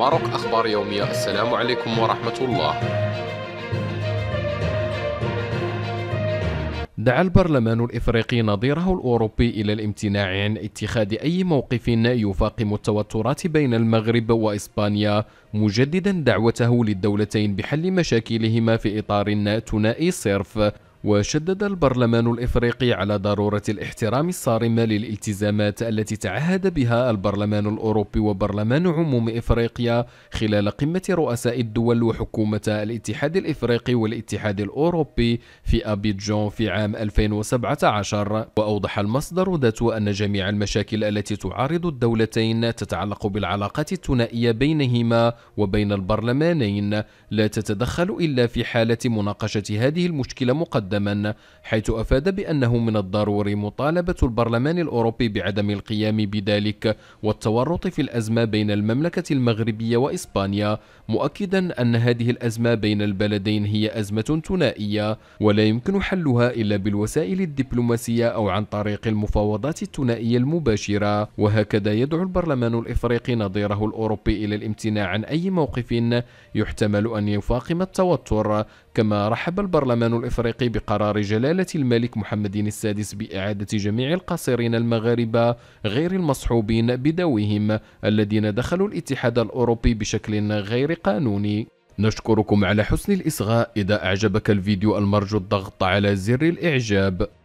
ماروك أخبار يومية السلام عليكم ورحمة الله دعا البرلمان الإفريقي نظيره الأوروبي إلى الامتناع عن اتخاذ أي موقف يفاقم التوترات بين المغرب وإسبانيا مجددا دعوته للدولتين بحل مشاكلهما في إطار ثنائي صرف وشدد البرلمان الإفريقي على ضرورة الاحترام الصارم للالتزامات التي تعهد بها البرلمان الأوروبي وبرلمان عموم إفريقيا خلال قمة رؤساء الدول وحكومة الاتحاد الإفريقي والاتحاد الأوروبي في أبيجان في عام 2017 وأوضح المصدر ذاته أن جميع المشاكل التي تعارض الدولتين تتعلق بالعلاقات الثنائية بينهما وبين البرلمانين لا تتدخل إلا في حالة مناقشة هذه المشكلة مقدمة مقدما حيث أفاد بأنه من الضروري مطالبة البرلمان الأوروبي بعدم القيام بذلك والتورط في الأزمة بين المملكة المغربية وإسبانيا مؤكدا أن هذه الأزمة بين البلدين هي أزمة ثنائية ولا يمكن حلها إلا بالوسائل الدبلوماسية أو عن طريق المفاوضات الثنائية المباشرة وهكذا يدعو البرلمان الإفريقي نظيره الأوروبي إلى الامتناع عن أي موقف يحتمل أن يفاقم التوتر كما رحب البرلمان الإفريقي بقرار جلالة الملك محمد السادس بإعادة جميع القاصرين المغاربة غير المصحوبين بدوهم الذين دخلوا الاتحاد الأوروبي بشكل غير قانوني نشكركم على حسن الإصغاء إذا أعجبك الفيديو المرجو الضغط على زر الإعجاب